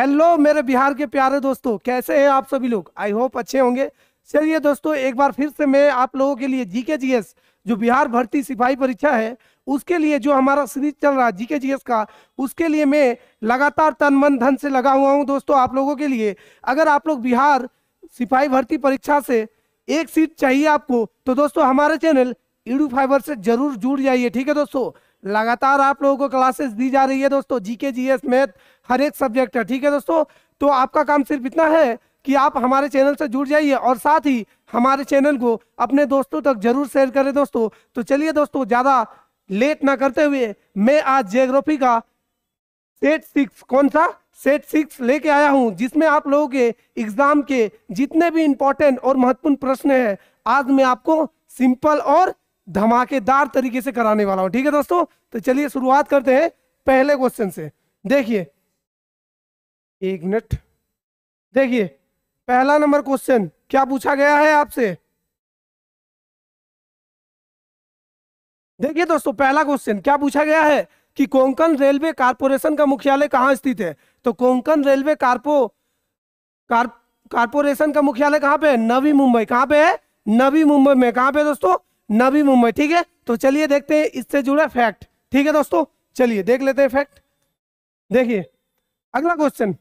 hello मेरे बिहार के प्यारे दोस्तों कैसे हैं आप सभी लोग आई होप अच्छे होंगे चलिए दोस्तों एक बार फिर से मैं आप लोगों के लिए जीके जीएस जो बिहार भर्ती सिपाही परीक्षा है उसके लिए जो हमारा सीरीज चल रहा है जीके जीएस का उसके लिए मैं लगातार तन मन धन से लगा हुआ हूँ दोस्तों आप लोगों के लिए अगर आप लोग बिहार सिपाही भर्ती परीक्षा से एक सीट चाहिए आपको तो दोस्तों हमारे चैनल ईडू फाइबर से जरूर जुड़ जाइए ठीक है दोस्तों लगातार आप लोगों को क्लासेस दी जा रही है दोस्तों जीके जीएस मैथ हर एक सब्जेक्ट है ठीक है दोस्तों तो आपका काम सिर्फ इतना है कि आप हमारे चैनल से जुड़ जाइए और साथ ही हमारे चैनल को अपने दोस्तों तक जरूर शेयर करें दोस्तों तो चलिए दोस्तों ज़्यादा लेट ना करते हुए मैं आज जियोग्राफी का सेट सिक्स कौन सा सेट सिक्स लेके आया हूँ जिसमें आप लोगों के एग्जाम के जितने भी इंपॉर्टेंट और महत्वपूर्ण प्रश्न है आज मैं आपको सिंपल और धमाकेदार तरीके से कराने वाला हूँ ठीक है दोस्तों तो चलिए शुरुआत करते हैं पहले क्वेश्चन से देखिए एक मिनट देखिए पहला नंबर क्वेश्चन क्या पूछा गया है आपसे देखिए दोस्तों पहला क्वेश्चन क्या पूछा गया है कि कोंकण रेलवे कारपोरेशन का मुख्यालय कहां स्थित है तो कोंकण रेलवे कारपो कार कारपोरेशन का मुख्यालय कहां पे है नवी मुंबई कहां पे है नवी मुंबई में कहां पे दोस्तों नवी मुंबई ठीक है तो चलिए देखते हैं इससे जुड़े फैक्ट ठीक है दोस्तों चलिए देख लेते हैं फैक्ट देखिए अगला क्वेश्चन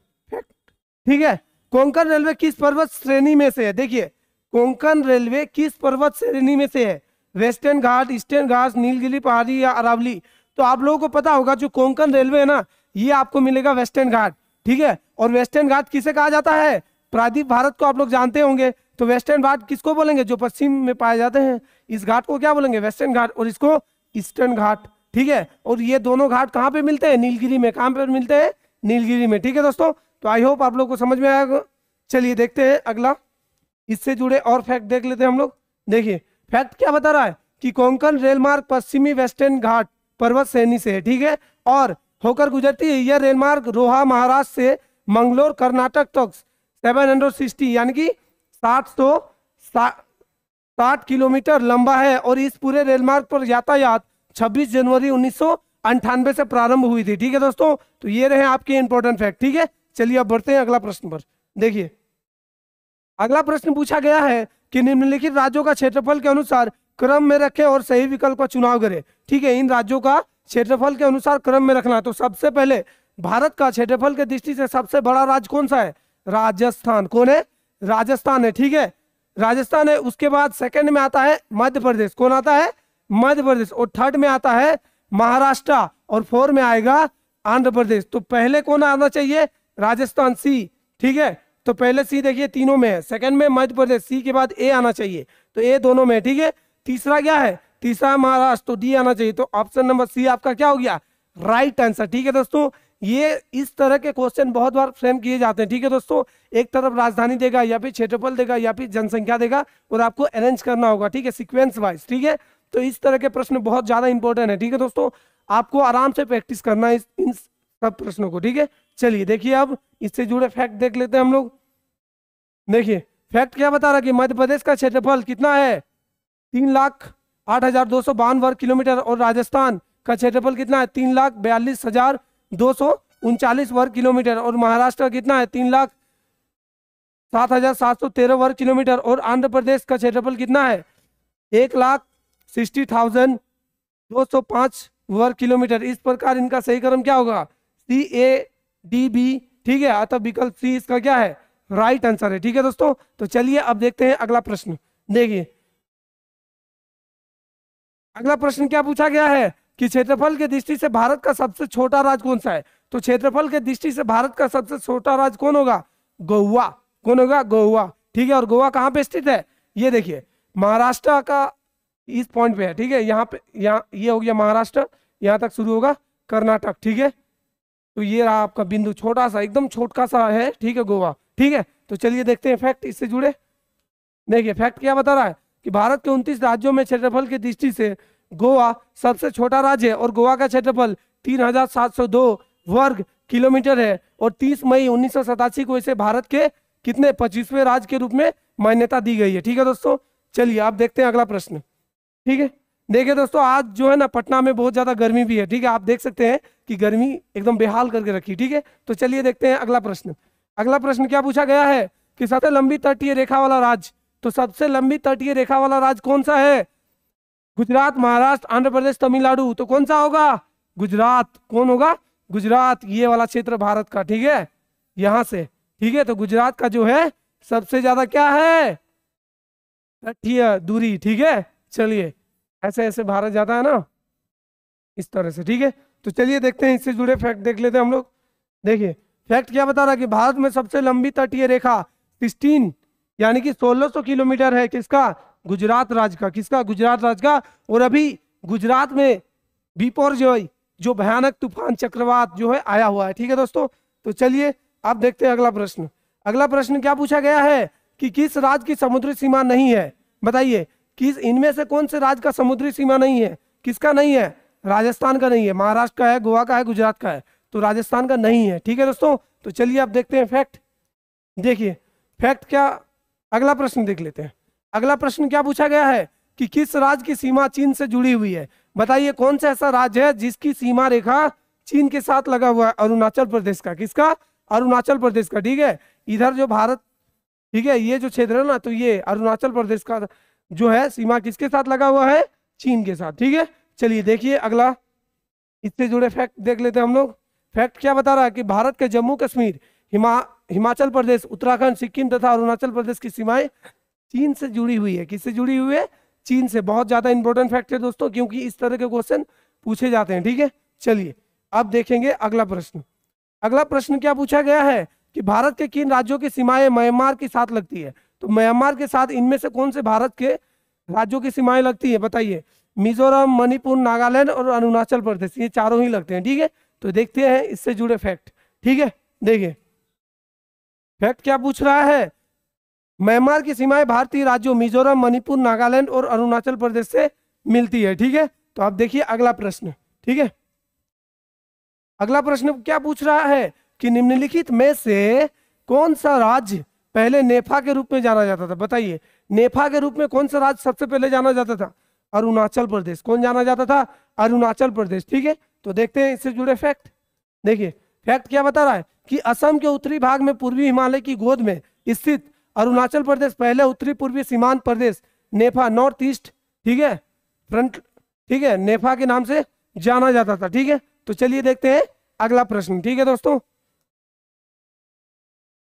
ठीक है कोंकण रेलवे किस पर्वत श्रेणी में से है देखिए कोंकण रेलवे किस पर्वत श्रेणी में से है वेस्टर्न घाट ईस्टर्न घाट नीलगिरी पहाड़ी या अरावली तो आप लोगों को पता होगा जो कोंकण रेलवे है ना ये आपको मिलेगा वेस्टर्न घाट ठीक है और वेस्टर्न घाट किसे कहा जाता है प्रादीप भारत को आप लोग जानते होंगे तो वेस्टर्न घाट किसको बोलेंगे जो पश्चिम में पाए जाते हैं इस घाट को क्या बोलेंगे वेस्टर्न घाट और इसको ईस्टर्न घाट ठीक है और ये दोनों घाट कहाँ पे मिलते हैं नीलगिरी में कहाँ पे मिलते हैं नीलगिरी में ठीक है दोस्तों तो आई होप आप लोग को समझ में आया चलिए देखते हैं अगला इससे जुड़े और फैक्ट देख लेते हैं हम लोग देखिए फैक्ट क्या बता रहा है कि कोंकण रेल मार्ग पश्चिमी वेस्टर्न घाट पर्वत श्रेणी से है ठीक है और होकर गुजरती है यह रेल मार्ग रोहा महाराष्ट्र से मंगलोर कर्नाटक तक सेवन हंड्रेड सिक्सटी यानी कि सात सौ साठ किलोमीटर लंबा है और इस पूरे रेल मार्ग पर यातायात 26 जनवरी उन्नीस से प्रारंभ हुई थी ठीक है दोस्तों तो ये रहे आपके इंपॉर्टेंट फैक्ट ठीक है चलिए अब बढ़ते हैं अगला प्रश्न पर देखिए अगला प्रश्न पूछा गया है कि निम्नलिखित राज्यों का क्षेत्रफल के अनुसार क्रम में रखें और सही विकल्प का चुनाव करें ठीक है इन राज्यों का क्षेत्रफल के अनुसार क्रम में रखना तो सबसे पहले भारत का क्षेत्रफल के दृष्टि से सबसे बड़ा राज्य कौन सा है राजस्थान कौन है राजस्थान है ठीक है राजस्थान है उसके बाद सेकंड में आता है मध्य प्रदेश कौन आता है मध्य प्रदेश और थर्ड में आता है महाराष्ट्र और फोर में आएगा आंध्र प्रदेश तो पहले कौन आना चाहिए राजस्थान सी ठीक है तो पहले सी देखिए तीनों में है सेकंड में मध्य प्रदेश सी के बाद ए आना चाहिए तो ए दोनों में ठीक है तीसरा क्या है तीसरा महाराष्ट्र तो डी आना चाहिए तो ऑप्शन नंबर सी आपका क्या हो गया राइट आंसर ठीक है दोस्तों ये इस तरह के क्वेश्चन बहुत बार फ्रेम किए जाते हैं ठीक है दोस्तों एक तरफ राजधानी देगा या फिर क्षेत्रफल देगा या फिर जनसंख्या देगा और आपको अरेंज करना होगा ठीक है सिक्वेंस वाइज ठीक है तो इस तरह के प्रश्न बहुत ज्यादा इंपॉर्टेंट है ठीक है दोस्तों आपको आराम से प्रैक्टिस करना है इन सब प्रश्नों को ठीक है चलिए देखिए अब इससे जुड़े फैक्ट देख लेते हैं हम लोग देखिए फैक्ट क्या बता रहा कि मध्य प्रदेश का क्षेत्रफल कितना है तीन लाख आठ हजार दो सौ बावन वर्ग किलोमीटर और राजस्थान का क्षेत्रफल कितना है तीन लाख बयालीस हजार दो सौ उनचालीस वर्ग किलोमीटर और महाराष्ट्र का कितना है तीन लाख सात हजार सात सौ तेरह वर्ग किलोमीटर और आंध्र प्रदेश का क्षेत्रफल कितना है एक लाख सिक्सटी थाउजेंड दो सौ पांच वर्ग किलोमीटर इस प्रकार इनका सही क्रम क्या होगा सी ए डी बी ठीक है अतः विकल्प सी इसका क्या है राइट आंसर है ठीक है दोस्तों तो चलिए अब देखते हैं अगला प्रश्न देखिए अगला प्रश्न क्या पूछा गया है कि क्षेत्रफल के दृष्टि से भारत का सबसे छोटा राज्य कौन सा है तो क्षेत्रफल के दृष्टि से भारत का सबसे छोटा राज्य कौन होगा गोवा कौन होगा गोवा ठीक है और गोवा कहाँ पे स्थित है ये देखिए महाराष्ट्र का इस पॉइंट पे है ठीक है यहाँ पे यहाँ ये यह हो गया महाराष्ट्र यहाँ तक शुरू होगा कर्नाटक ठीक है तो ये रहा आपका बिंदु छोटा सा एकदम छोटा सा है ठीक है गोवा ठीक है तो चलिए देखते हैं फैक्ट इससे जुड़े देखिए फैक्ट क्या बता रहा है कि भारत के उनतीस राज्यों में क्षेत्रफल की दृष्टि से गोवा सबसे छोटा राज्य है और गोवा का क्षेत्रफल 3702 वर्ग किलोमीटर है और 30 मई उन्नीस को इसे भारत के कितने पच्चीसवें राज्य के रूप में मान्यता दी गई है ठीक है दोस्तों चलिए आप देखते हैं अगला प्रश्न ठीक है देखिए दोस्तों आज जो है ना पटना में बहुत ज़्यादा गर्मी भी है ठीक है आप देख सकते हैं कि गर्मी एकदम बेहाल करके रखी ठीक है तो चलिए देखते हैं अगला प्रश्न अगला प्रश्न क्या पूछा गया है कि सबसे लंबी तटीय रेखा वाला राज्य तो सबसे लंबी तटीय रेखा वाला राज्य कौन सा है गुजरात महाराष्ट्र आंध्र प्रदेश तमिलनाडु तो कौन सा होगा गुजरात कौन होगा गुजरात ये वाला क्षेत्र भारत का ठीक है यहां से ठीक है तो गुजरात का जो है सबसे ज्यादा क्या है तटीय दूरी ठीक है चलिए ऐसे ऐसे भारत जाता है ना इस तरह से ठीक है तो चलिए देखते हैं इससे जुड़े फैक्ट देख लेते हैं हम लोग देखिए फैक्ट क्या बता रहा है कि भारत में सबसे लंबी तटीय रेखा सिक्सटीन यानी कि 1600 किलोमीटर है किसका गुजरात राज्य का किसका गुजरात राज्य का और अभी गुजरात में बिपोरजोय जो भयानक तूफान चक्रवात जो है आया हुआ है ठीक है दोस्तों तो चलिए अब देखते हैं अगला प्रश्न अगला प्रश्न क्या पूछा गया है कि किस राज्य की समुद्री सीमा नहीं है बताइए कि इनमें से कौन से राज्य का समुद्री सीमा नहीं है किसका नहीं है राजस्थान का नहीं है महाराष्ट्र का है गोवा का है गुजरात का है तो राजस्थान का नहीं है ठीक है दोस्तों तो चलिए आप देखते हैं फैक्ट देखिए फैक्ट क्या अगला प्रश्न देख लेते हैं अगला प्रश्न क्या पूछा गया है कि किस राज्य की सीमा चीन से जुड़ी हुई है बताइए कौन सा ऐसा राज्य है जिसकी सीमा रेखा चीन के साथ लगा हुआ है अरुणाचल प्रदेश का किसका अरुणाचल प्रदेश का ठीक है इधर जो भारत ठीक है ये जो क्षेत्र है ना तो ये अरुणाचल प्रदेश का जो है सीमा किसके साथ लगा हुआ है चीन के साथ ठीक है चलिए देखिए अगला इससे जुड़े फैक्ट देख लेते हैं हम लोग फैक्ट क्या बता रहा है कि भारत के जम्मू कश्मीर हिमा हिमाचल प्रदेश उत्तराखंड सिक्किम तथा अरुणाचल प्रदेश की सीमाएं चीन से जुड़ी हुई है किससे जुड़ी हुई है चीन से बहुत ज्यादा इंपॉर्टेंट फैक्ट है दोस्तों क्योंकि इस तरह के क्वेश्चन पूछे जाते हैं ठीक है चलिए अब देखेंगे अगला प्रश्न अगला प्रश्न क्या पूछा गया है कि भारत के किन राज्यों की सीमाएं म्यांमार के साथ लगती है तो म्यांमार के साथ इनमें से कौन से भारत के राज्यों की सीमाएं लगती है बताइए मिजोरम मणिपुर नागालैंड और अरुणाचल प्रदेश ये चारों ही लगते हैं ठीक है तो देखते हैं इससे जुड़े फैक्ट ठीक है देखिए फैक्ट क्या पूछ रहा है म्यांमार की सीमाएं भारतीय राज्यों मिजोरम मणिपुर नागालैंड और अरुणाचल प्रदेश से मिलती है ठीक है तो आप देखिए अगला प्रश्न ठीक है अगला प्रश्न क्या पूछ रहा है कि निम्नलिखित में से कौन सा राज्य पहले नेफा के रूप में जाना जाता था बताइए नेफा के रूप में कौन सा राज्य सबसे पहले जाना जाता था अरुणाचल प्रदेश कौन जाना जाता था अरुणाचल प्रदेश ठीक है तो देखते हैं इससे जुड़े फैक्ट देखिए फैक्ट क्या बता रहा है कि असम के उत्तरी भाग में पूर्वी हिमालय की गोद में स्थित अरुणाचल प्रदेश पहले उत्तरी पूर्वी सीमांत प्रदेश नेफा नॉर्थ ईस्ट ठीक है फ्रंट ठीक है नेफा के नाम से जाना जाता था ठीक है तो चलिए देखते हैं अगला प्रश्न ठीक है दोस्तों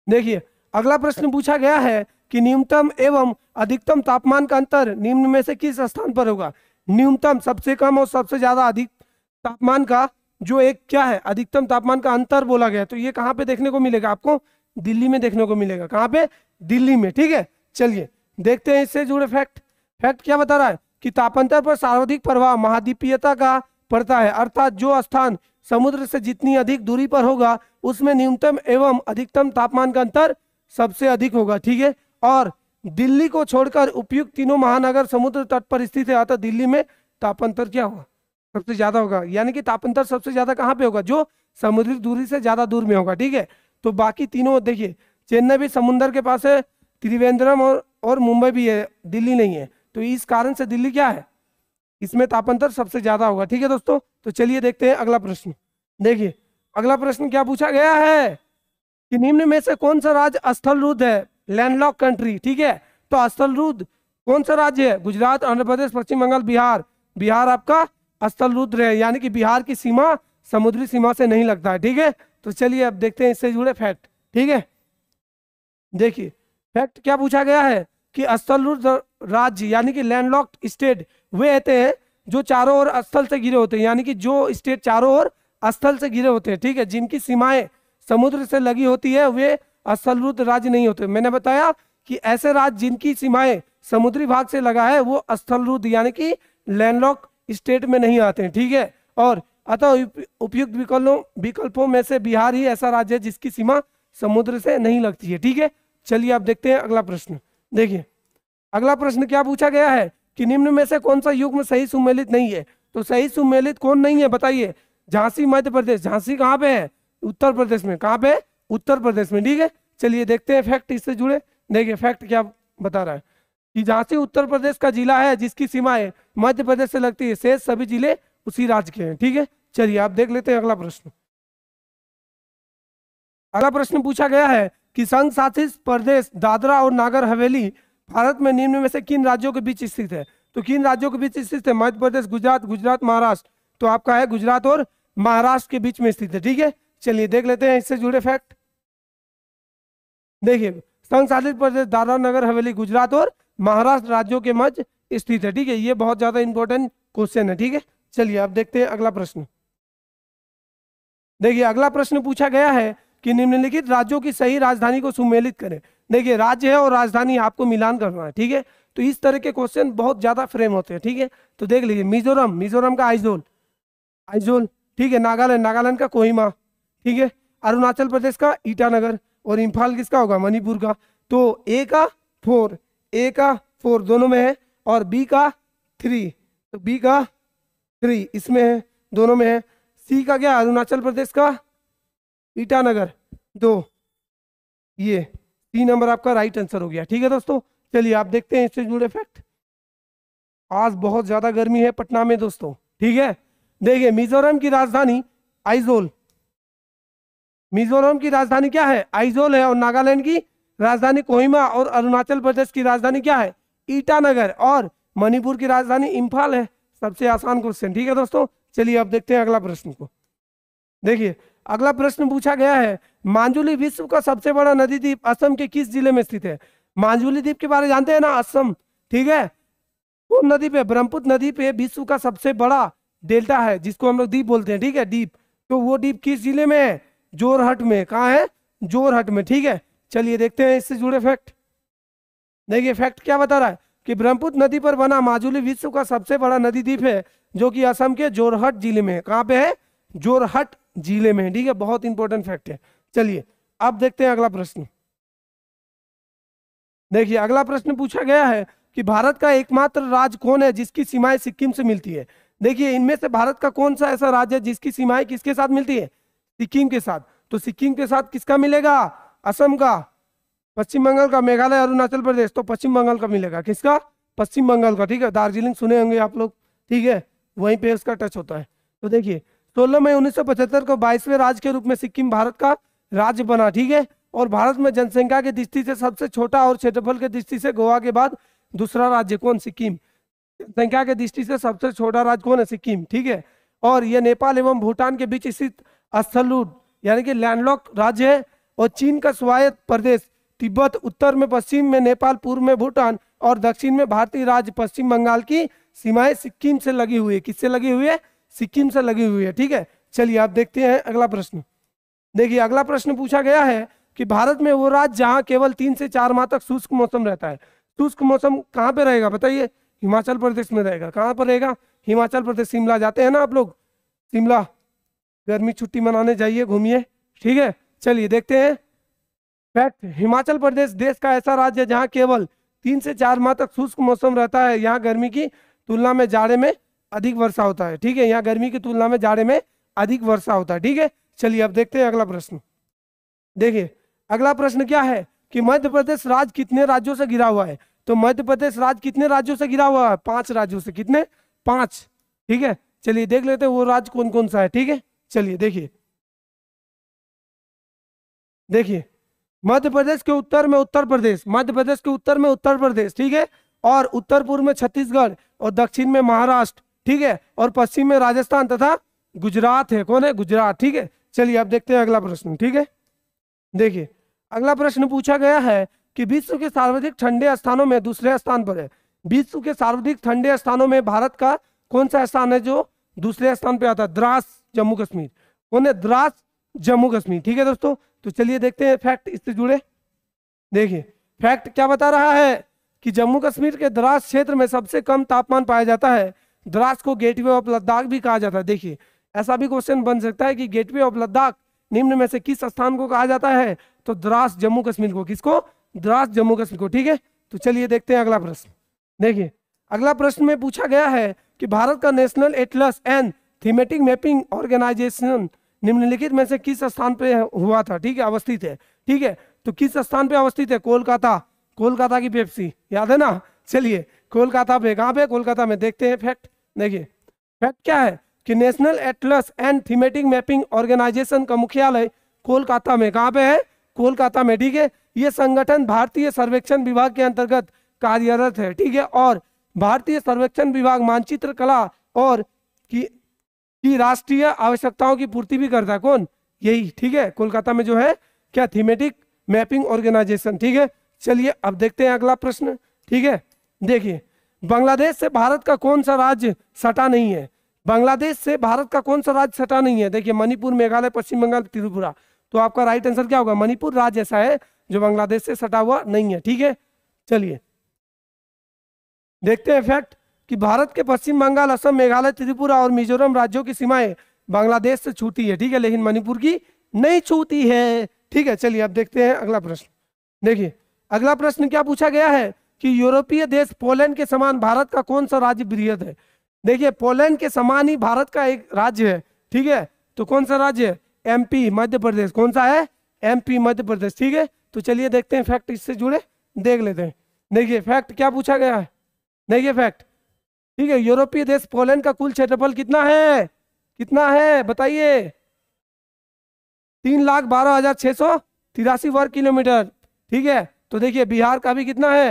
देखिए अगला प्रश्न पूछा गया है कि न्यूनतम एवं अधिकतम तापमान का अंतर निम्न में से किस स्थान पर होगा न्यूनतम सबसे कम और सबसे ज्यादा अधिक तापमान का जो एक क्या है अधिकतम तापमान का अंतर बोला गया तो ये कहाँ पे देखने को मिलेगा आपको दिल्ली में देखने को मिलेगा कहाँ पे दिल्ली में ठीक है चलिए देखते हैं इससे जुड़े फैक्ट फैक्ट क्या बता रहा है कि तापांतर पर सर्वाधिक प्रभाव महाद्वीपीयता का पड़ता है अर्थात जो स्थान समुद्र से जितनी अधिक दूरी पर होगा उसमें न्यूनतम एवं अधिकतम तापमान का अंतर सबसे अधिक होगा ठीक है और दिल्ली को छोड़कर उपयुक्त तीनों महानगर समुद्र तट पर स्थित है अतः दिल्ली में तापांतर क्या होगा सबसे ज्यादा होगा यानी कि तापांतर सबसे ज्यादा कहाँ पे होगा जो समुद्री दूरी से ज्यादा दूर में होगा ठीक है तो बाकी तीनों देखिए चेन्नई भी समुद्र के पास है त्रिवेंद्रम और और मुंबई भी है दिल्ली नहीं है तो इस कारण से दिल्ली क्या है इसमें तापांतर सबसे ज्यादा होगा ठीक है दोस्तों तो चलिए देखते हैं अगला प्रश्न देखिए अगला प्रश्न क्या पूछा गया है कि निम्न में से कौन सा राज्य स्थल रुद्ध है लैंडलॉक कंट्री ठीक है तो स्थल रुद्ध कौन सा राज्य है गुजरात आंध्र प्रदेश पश्चिम बंगाल बिहार बिहार आपका स्थल रुद्र है यानी कि बिहार की सीमा समुद्री सीमा से नहीं लगता है ठीक है तो चलिए अब देखते हैं इससे जुड़े फैक्ट ठीक है देखिए फैक्ट क्या पूछा गया है कि स्थल रुद्र राज्य यानी कि लैंडलॉक स्टेट वे रहते हैं जो चारों ओर स्थल से घिरे होते हैं यानी कि जो स्टेट चारों ओर स्थल से घिरे होते हैं ठीक है जिनकी सीमाएं समुद्र से लगी होती है वे असलरुद्ध राज्य नहीं होते मैंने बताया कि ऐसे राज्य जिनकी सीमाएं समुद्री भाग से लगा है वो स्थलरुद्ध यानी कि लैंडलॉक स्टेट में नहीं आते हैं ठीक है और अतः उपयुक्त विकल्पों विकल्पों में से बिहार ही ऐसा राज्य है जिसकी सीमा समुद्र से नहीं लगती है ठीक है चलिए आप देखते हैं अगला प्रश्न देखिए अगला प्रश्न क्या पूछा गया है कि निम्न में से कौन सा युग्म सही सुमेलित नहीं है तो सही सुमेलित कौन नहीं है बताइए झांसी मध्य प्रदेश झांसी कहाँ पे है उत्तर प्रदेश में कहाँ पे उत्तर प्रदेश में ठीक है चलिए देखते हैं फैक्ट इससे जुड़े देखिए फैक्ट क्या बता रहा है कि झांसी उत्तर प्रदेश का जिला है जिसकी सीमाएं मध्य प्रदेश से लगती है शेष सभी जिले उसी राज्य के हैं ठीक है चलिए आप देख लेते हैं अगला प्रश्न अगला प्रश्न पूछा गया है कि संघ शासित प्रदेश दादरा और नागर हवेली भारत में निम्न में से किन राज्यों के बीच स्थित है तो किन राज्यों के बीच स्थित है मध्य प्रदेश गुजरात गुजरात महाराष्ट्र तो आपका है गुजरात और महाराष्ट्र के बीच में स्थित है ठीक है चलिए देख लेते हैं इससे जुड़े फैक्ट देखिए संघ शासित प्रदेश दादरा नगर हवेली गुजरात और महाराष्ट्र राज्यों के मध्य स्थित है ठीक है ये बहुत ज्यादा इंपॉर्टेंट क्वेश्चन है ठीक है चलिए अब देखते हैं अगला प्रश्न देखिए अगला प्रश्न पूछा गया है कि निम्नलिखित राज्यों की सही राजधानी को सुमेलित करें देखिए राज्य है और राजधानी आपको मिलान करना है ठीक है तो इस तरह के क्वेश्चन बहुत ज्यादा फ्रेम होते हैं ठीक है तो देख लीजिए मिजोरम मिजोरम का आइजोल आइजोल ठीक है नागालैंड नागालैंड का कोहिमा ठीक है अरुणाचल प्रदेश का ईटानगर और इम्फाल किसका होगा मणिपुर का तो ए का फोर ए का फोर दोनों में है और बी का थ्री तो बी का थ्री इसमें है दोनों में है सी का क्या अरुणाचल प्रदेश का ईटानगर दो ये सी नंबर आपका राइट आंसर हो गया ठीक है दोस्तों चलिए आप देखते हैं इससे जुड़े फैक्ट आज बहुत ज़्यादा गर्मी है पटना में दोस्तों ठीक है देखिए मिजोरम की राजधानी आइजोल मिजोरम की राजधानी क्या है आइजोल है और नागालैंड की राजधानी कोहिमा और अरुणाचल प्रदेश की राजधानी क्या है ईटानगर और मणिपुर की राजधानी इम्फाल है सबसे आसान क्वेश्चन ठीक है दोस्तों चलिए अब देखते हैं अगला प्रश्न को देखिए अगला प्रश्न पूछा गया है मांजुली विश्व का सबसे बड़ा नदी द्वीप असम के किस जिले में स्थित है मांजुली द्वीप के बारे में जानते हैं ना असम ठीक है कौन नदी पे ब्रह्मपुत्र नदी पे विश्व का सबसे बड़ा डेल्टा है जिसको हम लोग द्वीप बोलते हैं ठीक है द्वीप तो वो द्वीप किस जिले में है जोरहट में कहा है जोरहट में ठीक है चलिए देखते हैं इससे जुड़े फैक्ट देखिए फैक्ट क्या बता रहा है कि ब्रह्मपुत्र नदी पर बना माजुली विश्व का सबसे बड़ा नदी द्वीप है जो कि असम के जोरहट जिले में है पे है जोरहट जिले में ठीक है बहुत इंपॉर्टेंट फैक्ट है चलिए अब देखते हैं अगला प्रश्न देखिए अगला प्रश्न पूछा गया है कि भारत का एकमात्र राज्य कौन है जिसकी सीमाएं सिक्किम से मिलती है देखिए इनमें से भारत का कौन सा ऐसा राज्य है जिसकी सीमाएं किसके साथ मिलती है सिक्किम के साथ तो सिक्किम के साथ किसका मिलेगा असम का पश्चिम बंगाल का मेघालय अरुणाचल प्रदेश तो पश्चिम बंगाल का मिलेगा किसका पश्चिम बंगाल का ठीक है दार्जिलिंग सुने होंगे आप लोग ठीक है वहीं पे उसका टच होता है तो देखिए सोलह मई उन्नीस को बाईसवें राज्य के रूप में सिक्किम भारत का राज्य बना ठीक है और भारत में जनसंख्या के दृष्टि से सबसे छोटा और क्षेत्रफल के दृष्टि से गोवा के बाद दूसरा राज्य कौन सिक्किम जनसंख्या के दृष्टि से सबसे छोटा राज्य कौन है सिक्किम ठीक है और यह नेपाल एवं भूटान के बीच स्थित असलूड यानी कि लैंडलॉक राज्य है और चीन का स्वायत्त प्रदेश तिब्बत उत्तर में पश्चिम में नेपाल पूर्व में भूटान और दक्षिण में भारतीय राज्य पश्चिम बंगाल की सीमाएं सिक्किम से लगी हुई है किससे लगी हुई है सिक्किम से लगी हुई है ठीक है चलिए आप देखते हैं अगला प्रश्न देखिए अगला प्रश्न पूछा गया है कि भारत में वो राज्य जहाँ केवल तीन से चार माह तक शुष्क मौसम रहता है शुष्क मौसम कहाँ पे रहेगा बताइए हिमाचल प्रदेश में रहेगा कहाँ पर रहेगा हिमाचल प्रदेश शिमला जाते हैं ना आप लोग शिमला गर्मी छुट्टी मनाने जाइए घूमिए ठीक है चलिए देखते हैं फैक्ट हिमाचल प्रदेश देश का ऐसा राज्य है जहाँ केवल तीन से चार माह तक शुष्क मौसम रहता है यहाँ गर्मी की तुलना में जाड़े में अधिक वर्षा होता है ठीक है यहाँ गर्मी की तुलना में जाड़े में अधिक वर्षा होता है ठीक है चलिए अब देखते हैं अगला प्रश्न देखिए अगला प्रश्न क्या है कि मध्य प्रदेश राज्य कितने राज्यों से घिरा हुआ है तो मध्य प्रदेश राज्य कितने राज्यों से घिरा हुआ है पांच राज्यों से कितने पांच ठीक है चलिए देख लेते हैं वो राज्य कौन कौन सा है ठीक है चलिए देखिए देखिए मध्य प्रदेश के उत्तर में उत्तर प्रदेश मध्य प्रदेश के उत्तर में उत्तर प्रदेश ठीक है और उत्तर पूर्व में छत्तीसगढ़ और दक्षिण में महाराष्ट्र ठीक है और पश्चिम में राजस्थान तथा गुजरात है कौन है गुजरात ठीक है चलिए अब देखते हैं अगला प्रश्न ठीक है देखिए अगला प्रश्न पूछा गया है कि विश्व के सर्वाधिक ठंडे स्थानों में दूसरे स्थान पर है विश्व के सर्वाधिक ठंडे स्थानों में भारत का कौन सा स्थान है जो दूसरे स्थान पर आता है द्रास जम्मू कश्मीर उन्हें द्रास जम्मू कश्मीर ठीक है दोस्तों तो चलिए देखते हैं फैक्ट इससे जुड़े देखिए फैक्ट क्या बता रहा है कि जम्मू कश्मीर के द्रास क्षेत्र में सबसे कम तापमान पाया जाता है द्रास को गेटवे ऑफ लद्दाख भी कहा जाता है देखिए ऐसा भी क्वेश्चन बन सकता है कि गेटवे ऑफ लद्दाख निम्न में से किस स्थान को कहा जाता है तो द्रास जम्मू कश्मीर को किसको द्रास जम्मू कश्मीर को ठीक है तो चलिए देखते हैं अगला प्रश्न देखिए अगला प्रश्न में पूछा गया है कि भारत का national atlas and thematic mapping organisation निम्नलिखित में से किस स्थान पे हुआ था ठीक है अवस्थित है ठीक है तो किस स्थान पे अवस्थित है कोलकाता कोलकाता की पेप्सी याद है ना चलिए कोलकाता पे कहाँ पे कोलकाता में देखते हैं फैक्ट देखिए फैक्ट क्या है कि national atlas and thematic mapping organisation का मुख्यालय कोलकाता में कहाँ पे है कोलकाता में ठीक है ये संगठन भारतीय सर्वेक्षण विभाग के अंतर्गत कार्यरत है ठीक है और भारतीय सर्वेक्षण विभाग मानचित्र कला और की कि राष्ट्रीय आवश्यकताओं की पूर्ति भी करता कौन यही ठीक है कोलकाता में जो है क्या थीमेटिक मैपिंग ऑर्गेनाइजेशन ठीक है चलिए अब देखते हैं अगला प्रश्न ठीक है देखिए बांग्लादेश से भारत का कौन सा राज्य सटा नहीं है बांग्लादेश से भारत का कौन सा राज्य सटा नहीं है देखिए मणिपुर मेघालय पश्चिम बंगाल त्रिपुरा तो आपका राइट आंसर क्या होगा मणिपुर राज्य ऐसा है जो बांग्लादेश से सटा हुआ नहीं है ठीक है चलिए देखते हैं फैक्ट कि भारत के पश्चिम बंगाल असम मेघालय त्रिपुरा और मिजोरम राज्यों की सीमाएं बांग्लादेश से छूती है ठीक है लेकिन मणिपुर की नहीं छूती है ठीक है चलिए अब देखते हैं अगला प्रश्न देखिए अगला प्रश्न क्या पूछा गया है कि यूरोपीय देश पोलैंड के समान भारत का कौन सा राज्य बृहद है देखिए पोलैंड के समान ही भारत का एक राज्य है ठीक है तो कौन सा राज्य है एमपी मध्य प्रदेश कौन सा है एमपी मध्य प्रदेश ठीक है तो चलिए देखते हैं फैक्ट इससे जुड़े देख लेते हैं देखिए फैक्ट क्या पूछा गया है देखिए फैक्ट ठीक है यूरोपीय देश पोलैंड का कुल क्षेत्रफल कितना है कितना है बताइए तीन लाख बारह हजार छह सौ तिरासी वर्ग किलोमीटर ठीक है तो देखिए बिहार का भी कितना है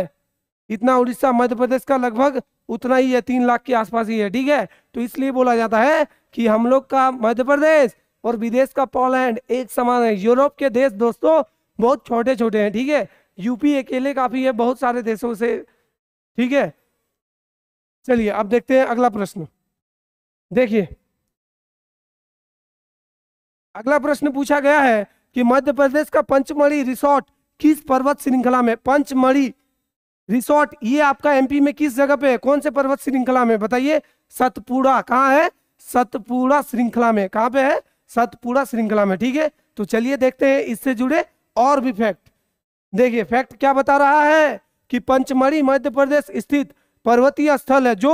इतना उड़ीसा मध्य प्रदेश का लगभग उतना ही है तीन लाख के आसपास ही है ठीक है तो इसलिए बोला जाता है कि हम लोग का मध्य प्रदेश और विदेश का पोलैंड एक समान है यूरोप के देश दोस्तों बहुत छोटे छोटे हैं ठीक है यूपी अकेले काफी है बहुत सारे देशों से ठीक है चलिए अब देखते हैं अगला प्रश्न देखिए अगला प्रश्न पूछा गया है कि मध्य प्रदेश का पंचमढ़ी रिसोर्ट किस पर्वत श्रृंखला में पंचमढ़ी रिसोर्ट ये आपका एमपी में किस जगह पे है कौन से पर्वत श्रृंखला में बताइए सतपुड़ा कहाँ है सतपुड़ा श्रृंखला में कहाँ पे है सतपुड़ा श्रृंखला में ठीक है तो चलिए देखते हैं इससे जुड़े और भी फैक्ट देखिए फैक्ट क्या बता रहा है कि पंचमढ़ी मध्य प्रदेश स्थित पर्वतीय स्थल है जो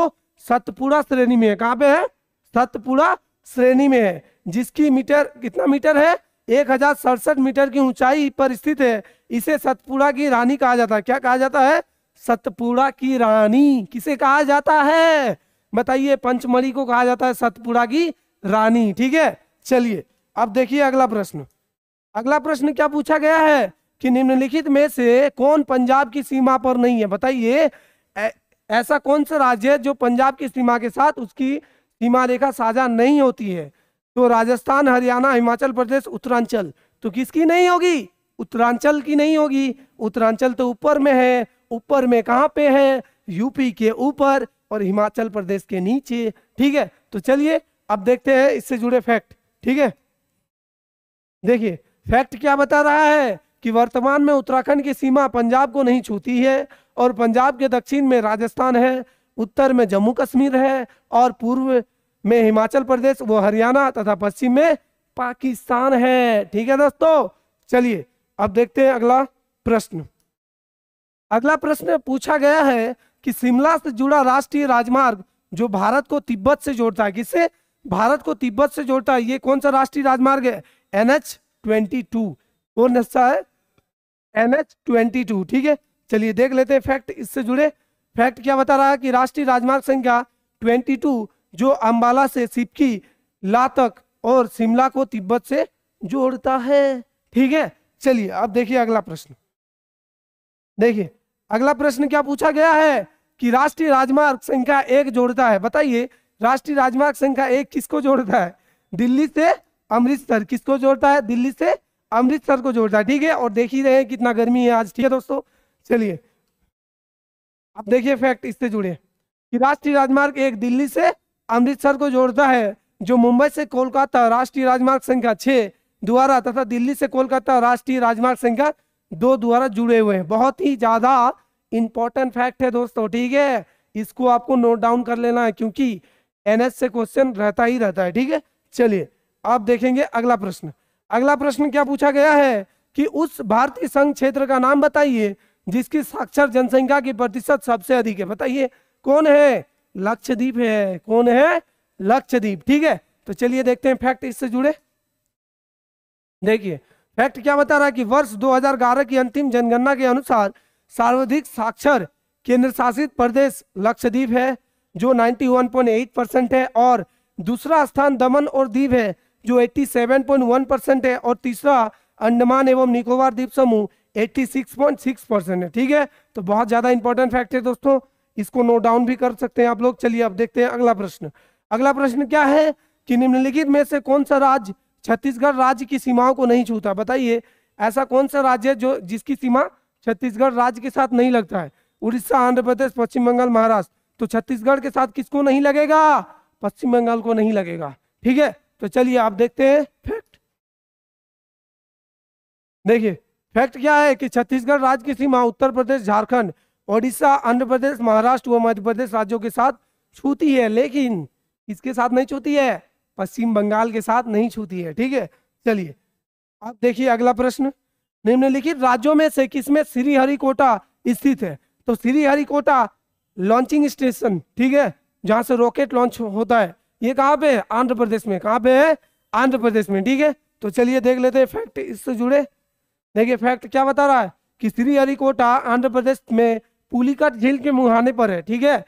सतपुरा श्रेणी में है कहाँ पे है सतपुरा श्रेणी में है जिसकी मीटर कितना मीटर है एक हजार सड़सठ मीटर की ऊंचाई पर स्थित है इसे सतपुरा की रानी कहा जाता है क्या कहा जाता है सतपुरा की रानी किसे कहा जाता है बताइए पंचमढ़ी को कहा जाता है सतपुरा की रानी ठीक है चलिए अब देखिए अगला प्रश्न अगला प्रश्न क्या पूछा गया है कि निम्नलिखित में से कौन पंजाब की सीमा पर नहीं है बताइए ऐसा कौन सा राज्य है जो पंजाब की सीमा के साथ उसकी सीमा रेखा साझा नहीं होती है तो राजस्थान हरियाणा हिमाचल प्रदेश उत्तरांचल तो किसकी नहीं होगी उत्तरांचल की नहीं होगी उत्तरांचल तो ऊपर में है ऊपर में कहाँ पे है यूपी के ऊपर और हिमाचल प्रदेश के नीचे ठीक है तो चलिए अब देखते हैं इससे जुड़े फैक्ट ठीक है देखिए फैक्ट क्या बता रहा है कि वर्तमान में उत्तराखंड की सीमा पंजाब को नहीं छूती है और पंजाब के दक्षिण में राजस्थान है उत्तर में जम्मू कश्मीर है और पूर्व में हिमाचल प्रदेश वो हरियाणा तथा पश्चिम में पाकिस्तान है ठीक है दोस्तों चलिए अब देखते हैं अगला प्रश्न अगला प्रश्न पूछा गया है कि शिमला से जुड़ा राष्ट्रीय राजमार्ग जो भारत को तिब्बत से जोड़ता है किससे भारत को तिब्बत से जोड़ता है ये कौन सा राष्ट्रीय राजमार्ग है एन एच ट्वेंटी टू कौन सा है एन एच ट्वेंटी टू ठीक है चलिए देख लेते हैं फैक्ट इससे जुड़े फैक्ट क्या बता रहा है कि राष्ट्रीय राजमार्ग संख्या 22 जो अम्बाला से सिपकी लातक और शिमला को तिब्बत से जोड़ता है ठीक है चलिए अब देखिए अगला प्रश्न देखिए अगला प्रश्न क्या पूछा गया है कि राष्ट्रीय राजमार्ग संख्या एक जोड़ता है बताइए राष्ट्रीय राजमार्ग संख्या एक किसको जोड़ता है दिल्ली से अमृतसर किसको जोड़ता है दिल्ली से अमृतसर को जोड़ता है ठीक है और देख ही रहे कितना गर्मी है आज ठीक है दोस्तों चलिए आप देखिए फैक्ट इससे जुड़े कि राष्ट्रीय राजमार्ग एक दिल्ली से अमृतसर को जोड़ता है जो मुंबई से कोलकाता राष्ट्रीय राजमार्ग संख्या छः द्वारा तथा दिल्ली से कोलकाता राष्ट्रीय राजमार्ग संख्या दो द्वारा जुड़े हुए हैं बहुत ही ज़्यादा इंपॉर्टेंट फैक्ट है दोस्तों ठीक है इसको आपको नोट डाउन कर लेना है क्योंकि एन से क्वेश्चन रहता ही रहता है ठीक है चलिए आप देखेंगे अगला प्रश्न अगला प्रश्न क्या पूछा गया है कि उस भारतीय संघ क्षेत्र का नाम बताइए जिसकी साक्षर जनसंख्या की प्रतिशत सबसे अधिक है बताइए कौन है लक्षद्वीप है कौन है लक्षद्वीप ठीक है तो चलिए देखते हैं फैक्ट इससे जुड़े देखिए फैक्ट क्या बता रहा है कि वर्ष 2011 की अंतिम जनगणना के अनुसार सर्वाधिक साक्षर केंद्र शासित प्रदेश लक्षद्वीप है जो 91.8 परसेंट है और दूसरा स्थान दमन और द्वीप है जो 87.1 परसेंट है और तीसरा अंडमान एवं निकोबार द्वीप समूह 86.6 परसेंट है ठीक है तो बहुत ज़्यादा इंपॉर्टेंट फैक्ट है दोस्तों इसको नोट डाउन भी कर सकते हैं आप लोग चलिए अब देखते हैं अगला प्रश्न अगला प्रश्न क्या है कि निम्नलिखित में से कौन सा राज्य छत्तीसगढ़ राज्य की सीमाओं को नहीं छूता बताइए ऐसा कौन सा राज्य है जो जिसकी सीमा छत्तीसगढ़ राज्य के साथ नहीं लगता है उड़ीसा आंध्र प्रदेश पश्चिम बंगाल महाराष्ट्र तो छत्तीसगढ़ के साथ किसको नहीं लगेगा पश्चिम बंगाल को नहीं लगेगा ठीक है तो चलिए आप देखते हैं फैक्ट देखिए फैक्ट क्या है कि छत्तीसगढ़ राज्य की सीमा उत्तर प्रदेश झारखंड ओडिशा आंध्र प्रदेश महाराष्ट्र व मध्य प्रदेश राज्यों के साथ छूती है लेकिन इसके साथ नहीं छूती है पश्चिम बंगाल के साथ नहीं छूती है ठीक है चलिए आप देखिए अगला प्रश्न निम्नलिखित राज्यों में से किसमें श्रीहरिकोटा स्थित है तो श्रीहरिकोटा लॉन्चिंग स्टेशन ठीक है जहां से रॉकेट लॉन्च होता है ये कहाँ पे है आंध्र प्रदेश में कहाँ पे है आंध्र प्रदेश में ठीक है तो चलिए देख लेते हैं फैक्ट इससे जुड़े देखिए फैक्ट क्या बता रहा है कि श्री हरिकोटा आंध्र प्रदेश में पुलिकट झील के मुहाने पर है ठीक है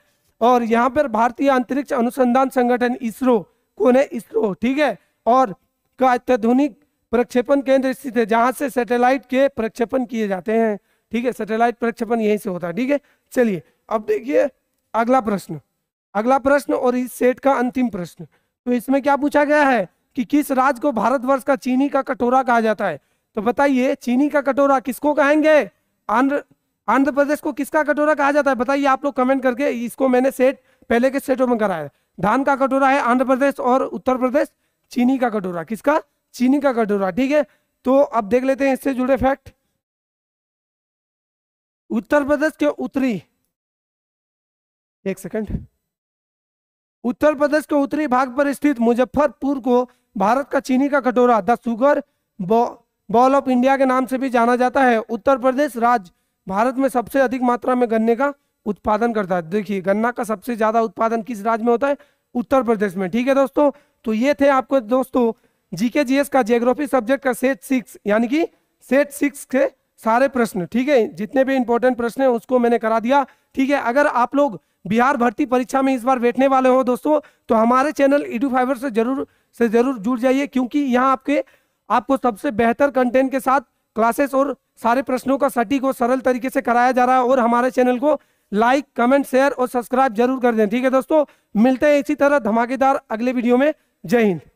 और यहाँ पर भारतीय अंतरिक्ष अनुसंधान संगठन इसरो कौन है इसरो ठीक है और का अत्याधुनिक प्रक्षेपण केंद्र स्थित है जहाँ से सैटेलाइट के प्रक्षेपण किए जाते हैं ठीक है सैटेलाइट प्रक्षेपण यहीं से होता है ठीक है चलिए अब देखिए अगला प्रश्न अगला प्रश्न और इस सेट का अंतिम प्रश्न तो इसमें क्या पूछा गया है कि किस राज्य को भारतवर्ष का चीनी का कटोरा कहा जाता है तो बताइए चीनी का कटोरा किसको कहेंगे आंध्र आंध्र प्रदेश को किसका कटोरा कहा जाता है बताइए आप लोग कमेंट करके इसको मैंने सेट पहले के सेटों में कराया धान का कटोरा है आंध्र प्रदेश और उत्तर प्रदेश चीनी का कटोरा किसका चीनी का कटोरा ठीक है तो अब देख लेते हैं इससे जुड़े फैक्ट उत्तर प्रदेश के उत्तरी एक सेकंड उत्तर प्रदेश के उत्तरी भाग पर स्थित मुजफ्फरपुर को भारत का चीनी का कटोरा the sugar bowl of India के नाम से भी जाना जाता है उत्तर प्रदेश राज्य भारत में सबसे अधिक मात्रा में गन्ने का उत्पादन करता है देखिए गन्ना का सबसे ज्यादा उत्पादन किस राज्य में होता है उत्तर प्रदेश में ठीक है दोस्तों तो ये थे आपको दोस्तों जीके जीएस का जियोग्राफी सब्जेक्ट का सेट सिक्स यानी कि सेट सिक्स के सारे प्रश्न ठीक है जितने भी इंपॉर्टेंट प्रश्न है उसको मैंने करा दिया ठीक है अगर आप लोग बिहार भर्ती परीक्षा में इस बार बैठने वाले हो दोस्तों तो हमारे चैनल ईडू फाइबर से जरूर से जरूर जुड़ जाइए क्योंकि यहाँ आपके आपको सबसे बेहतर कंटेंट के साथ क्लासेस और सारे प्रश्नों का सटीक और सरल तरीके से कराया जा रहा है और हमारे चैनल को लाइक कमेंट शेयर और सब्सक्राइब जरूर कर दें ठीक है दोस्तों मिलते हैं इसी तरह धमाकेदार अगले वीडियो में जय हिंद